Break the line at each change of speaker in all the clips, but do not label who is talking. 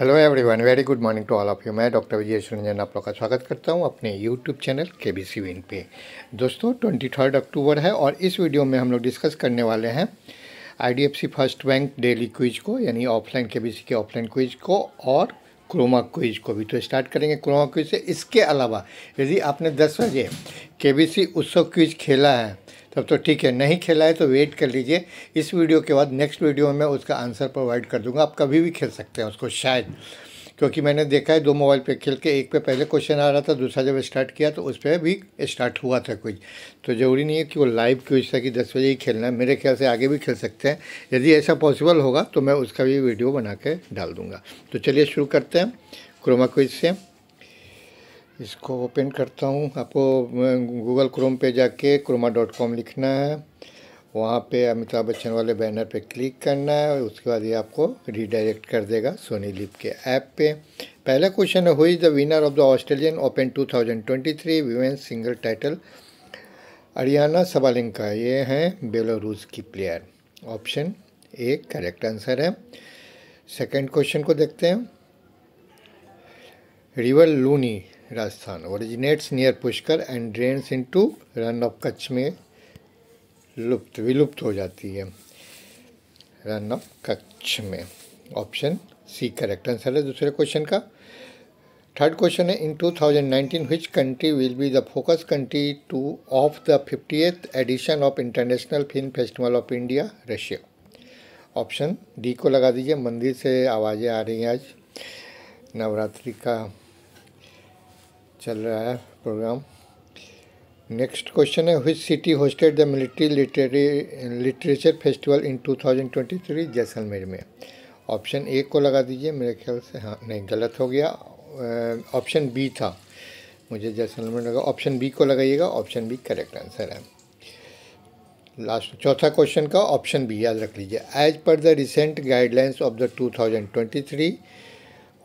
Hello everyone very good morning to all of you मैं doctor Vijay Ranjan आप लोग का स्वागत करता हूं अपने YouTube channel K B C win पे दोस्तों ट्वेंटी थर्ड अक्टूबर है और इस वीडियो में हम लोग डिस्कस करने वाले हैं IDFC first bank daily quiz को यानी ऑफलाइन के बी सी के ऑफलाइन क्विज को और क्रोमा क्विज को भी तो स्टार्ट करेंगे क्रोमा क्विज से इसके अलावा यदि आपने दस बजे के बी सी उत्सव क्विज खेला है तब तो ठीक है नहीं खेला है तो वेट कर लीजिए इस वीडियो के बाद नेक्स्ट वीडियो में उसका आंसर प्रोवाइड कर दूंगा आप कभी भी खेल सकते हैं उसको शायद क्योंकि मैंने देखा है दो मोबाइल पे खेल के एक पे पहले क्वेश्चन आ रहा था दूसरा जब स्टार्ट किया तो उस पर भी स्टार्ट हुआ था क्विज तो ज़रूरी नहीं है कि वो लाइव क्यों था कि दस बजे ही खेलना है मेरे ख्याल से आगे भी खेल सकते हैं यदि ऐसा पॉसिबल होगा तो मैं उसका भी वीडियो बना के डाल दूँगा तो चलिए शुरू करते हैं क्रोमा क्विज से इसको ओपन करता हूँ आपको गूगल क्रोम पे जाके क्रोमा डॉट कॉम लिखना है वहाँ पे अमिताभ बच्चन वाले बैनर पे क्लिक करना है उसके बाद ये आपको रिडायरेक्ट कर देगा सोनी लिप के ऐप पे पहला क्वेश्चन है who is the winner of the Australian open 2023 thousand single title Aryna Sabalenka ये हैं बेलोरूस की player option A correct answer है सेकेंड क्वेश्चन को देखते हैं river Luni Rajasthan originates near Pushkar and drains into Rann of Kutch में लुप्त विलुप्त हो जाती है रन ऑफ कच्छ में ऑप्शन सी करेक्ट आंसर है दूसरे क्वेश्चन का थर्ड क्वेश्चन है in 2019 which country will be the focus country to of the eighth edition of international film festival of India Russia option D को लगा दीजिए मंदिर से आवाज़ें आ रही हैं आज नवरात्रि का चल रहा है प्रोग्राम नेक्स्ट क्वेश्चन है which city hosted the military litera literature festival in 2023 Jaisalmer में ऑप्शन ए को लगा दीजिए मेरे ख्याल से हाँ नहीं गलत हो गया ऑप्शन बी था मुझे जैसलमेर लगा ऑप्शन बी को लगाइएगा ऑप्शन बी करेक्ट आंसर है लास्ट चौथा क्वेश्चन का ऑप्शन बी याद रख लीजिए as per the recent guidelines of the to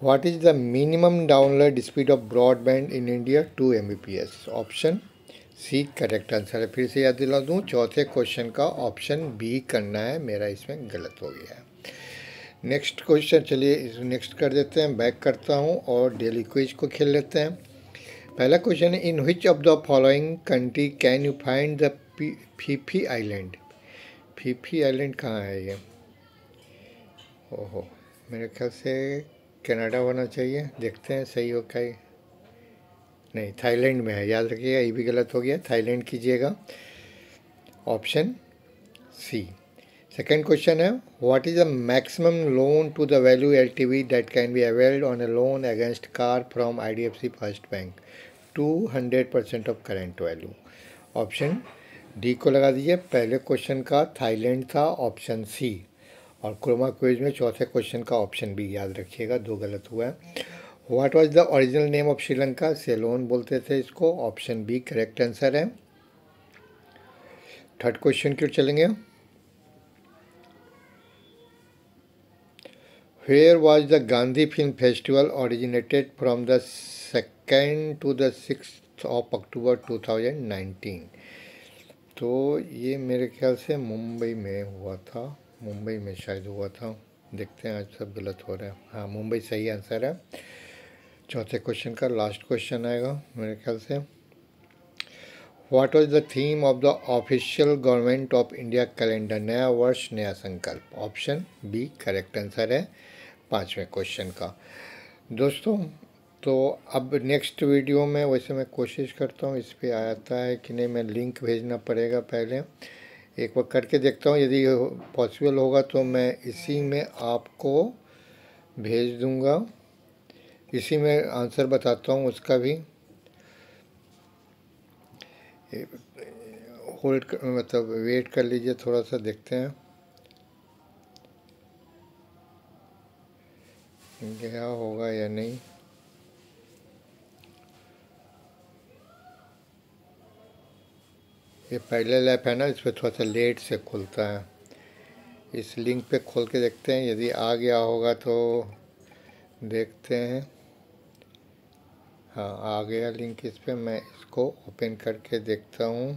What is the minimum download speed of broadband in India? 2 Mbps. Option C correct answer है फिर से याद दिला दूँ चौथे क्वेश्चन का ऑप्शन बी करना है मेरा इसमें गलत हो गया है नेक्स्ट क्वेश्चन चलिए इस नेक्स्ट कर देते हैं बैक करता हूँ और डेली क्विज को खेल लेते हैं पहला क्वेश्चन है in which of the following country can you find the Phi Phi island Phi Phi island कहाँ है ये ओहो मेरे ख्याल से कनाडा होना चाहिए देखते हैं सही हो क्या नहीं थाईलैंड में है याद रखिएगा ये भी गलत हो गया थाईलैंड कीजिएगा ऑप्शन सी सेकेंड क्वेश्चन है what is the maximum loan to the value L T V that can be availed on a loan against car from I D F C first bank two hundred percent of current value option D को लगा दीजिए पहले question का Thailand था option C और Croma quiz में चौथे question का ऑप्शन भी याद रखिएगा दो गलत हुआ है what was the original name of Sri Lanka Ceylon बोलते थे इसको ऑप्शन बी करेक्ट आंसर है थर्ड क्वेश्चन क्यों चलेंगे the Gandhi film festival Film from the second to the six of October two thousand nineteen तो ये मेरे ख्याल से मुंबई में हुआ था मुंबई में शायद हुआ था देखते हैं आज सब गलत हो रहे हैं हाँ मुंबई सही आंसर है चौथे क्वेश्चन का लास्ट क्वेश्चन आएगा मेरे ख्याल से what was the theme of the official government of India calendar नया वर्ष नया संकल्प ऑप्शन बी करेक्ट आंसर है पाँचवें क्वेश्चन का दोस्तों तो अब नेक्स्ट वीडियो में वैसे मैं कोशिश करता हूँ इस पर आता है कि नहीं मैं लिंक भेजना पड़ेगा पहले एक बार करके देखता हूँ यदि पॉसिबल होगा तो मैं इसी में आपको भेज दूँगा इसी में आंसर बताता हूँ उसका भी होल्ड मतलब वेट कर लीजिए थोड़ा सा देखते हैं गया होगा या नहीं ये पहले लैप है ना इस पर थोड़ा सा लेट से खुलता है इस लिंक पे खोल के देखते हैं यदि आ गया होगा तो देखते हैं हाँ आ गया लिंक इस पर मैं इसको ओपन करके देखता हूँ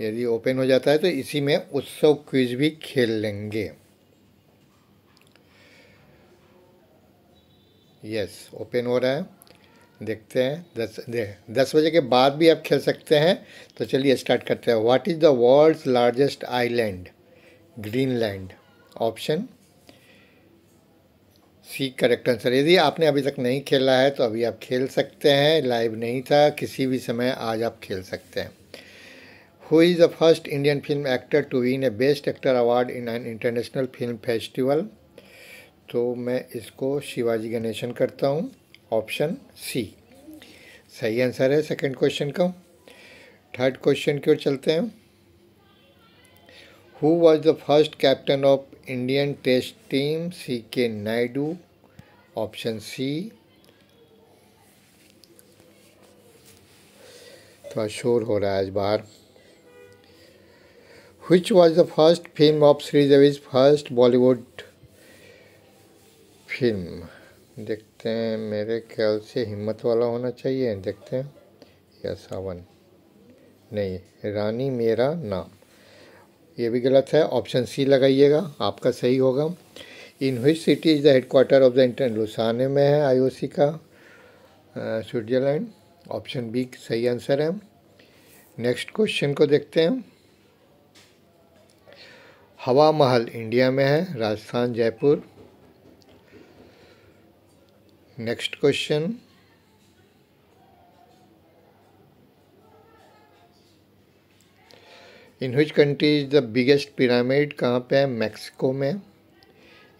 यदि ओपन हो जाता है तो इसी में उत्सव क्विज भी खेल लेंगे यस ओपन हो रहा है देखते हैं दस दस बजे के बाद भी आप खेल सकते हैं तो चलिए स्टार्ट करते हैं what is the world's largest island Greenland option C correct answer यदि आपने अभी तक नहीं खेला है तो अभी आप खेल सकते हैं लाइव नहीं था किसी भी समय आज आप खेल सकते हैं who is the first Indian film actor to win a best actor award in an international film festival तो मैं इसको शिवाजी गणेशन करता हूँ ऑप्शन सी सही आंसर है सेकंड क्वेश्चन का थर्ड क्वेश्चन की ओर चलते हैं who was the first captain of Indian test team C K Naidu option C थोड़ा शोर हो रहा है आज बाहर which was the first film of Sridevi first Bollywood film देख देखते हैं मेरे ख्याल से हिम्मत वाला होना चाहिए देखते हैं या सावन नहीं रानी मेरा नाम ये भी गलत है ऑप्शन सी लगाइएगा आपका सही होगा in which city is the headquarter of the inter Lausanne में है आईओसी का स्विट्ज़रलैंड ऑप्शन बी सही आंसर है नेक्स्ट क्वेश्चन को देखते हैं हवा महल इंडिया में है Rajasthan Jaipur next question in which country is the biggest pyramid कहाँ पे है मैक्सिको में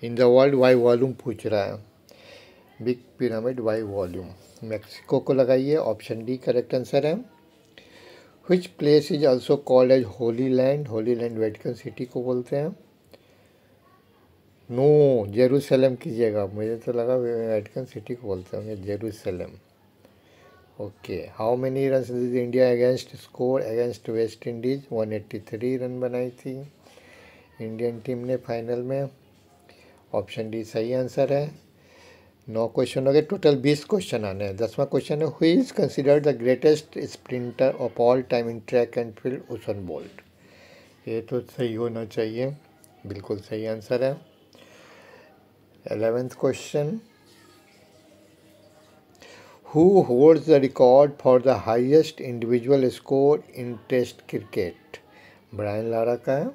in the world by volume पूछ रहा है big pyramid by volume Mexico को लगाइए ऑप्शन डी करेक्ट आंसर है which place is also called as holy land holy land Vatican city को बोलते हैं नो जेरूसलम कीजिएगा मुझे तो लगा वेटिकन सिटी को बोलते होंगे Jerusalem okay how many run India against score against West Indies 183 run बनाई थी इंडियन टीम ने फाइनल में ऑप्शन डी सही आंसर है नौ क्वेश्चन हो गए टोटल बीस क्वेश्चन आने हैं दसवां क्वेश्चन है who is considered the greatest sprinter of all time in track and field Usain Bolt ये तो सही होना चाहिए बिल्कुल सही आंसर है eleventh question who holds the record for the highest individual score in test cricket Brian Lara का है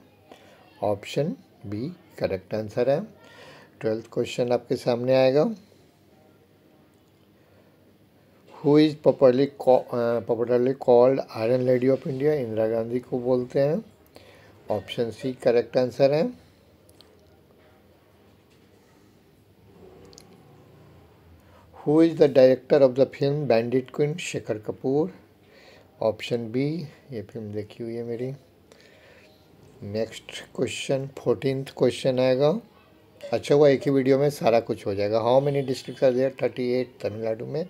ऑप्शन बी करेक्ट आंसर है ट्वेल्थ क्वेश्चन आपके सामने आएगा who is properly popularly called iron lady of India Indira Gandhi को बोलते हैं option C correct answer है who is the director of the film Bandit Queen Shekhar Kapur option B ये फिल्म देखी हुई है मेरी नेक्स्ट क्वेश्चन फोर्टीन क्वेश्चन आएगा अच्छा हुआ एक ही वीडियो में सारा कुछ हो जाएगा how many district are there thirty eight Tamil Nadu में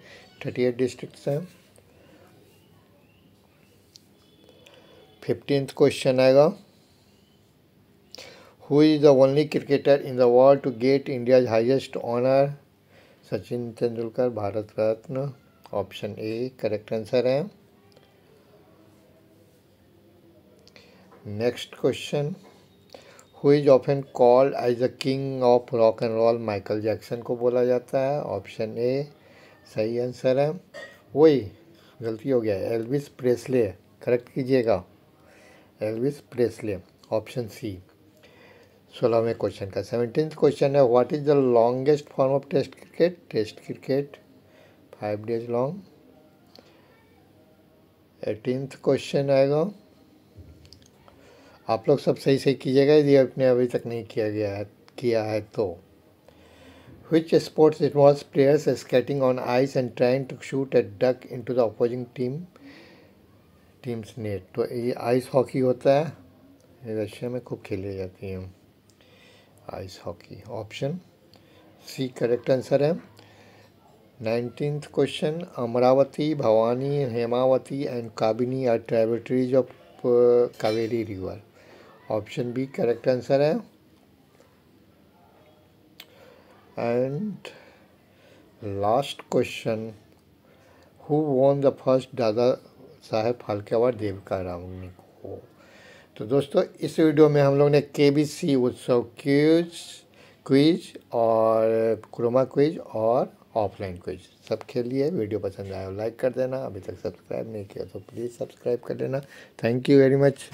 थर्टी एट डिस्ट्रिक्ट हैं फिफ्टीन क्वेश्चन आएगा who is the only cricketer in the world to get India's highest honour Sachin Tendulkar Bharat Ratna option A correct answer है next question who is often called as a king of rock and roll Michael Jackson को बोला जाता है option A सही answer है वही गलती हो गया एल्विस प्रेसले करेक्ट कीजिएगा एल्विस प्रेसले ऑप्शन सी सोलहवें क्वेश्चन का सेवनटीन क्वेश्चन है what is the longest form of test cricket test cricket five days long eighteenth question आएगा आप लोग सब सही सही कीजिएगा यदि आपने अभी तक नहीं किया गया है किया है तो which it sports players skating on ice and and to shoot a puck into the opposing team teams net तो ये आइस हॉकी होता है रशिया में खूब खेली जाती है ice hockey option C correct answer है nineteen question Amaravati Bhavani Hemavati and Kabini are tributaries of Kaveri river option B correct answer है and last question who won the first Dada Saheb Phalke award Devika Rani को तो दोस्तों इस वीडियो में हम लोग ने के B C Utsav quiz quiz और क्रोमा क्विज और ऑफलाइन क्विज सबके लिए वीडियो पसंद आया लाइक तो कर देना अभी तक सब्सक्राइब नहीं किया तो प्लीज़ सब्सक्राइब कर देना थैंक यू वेरी मच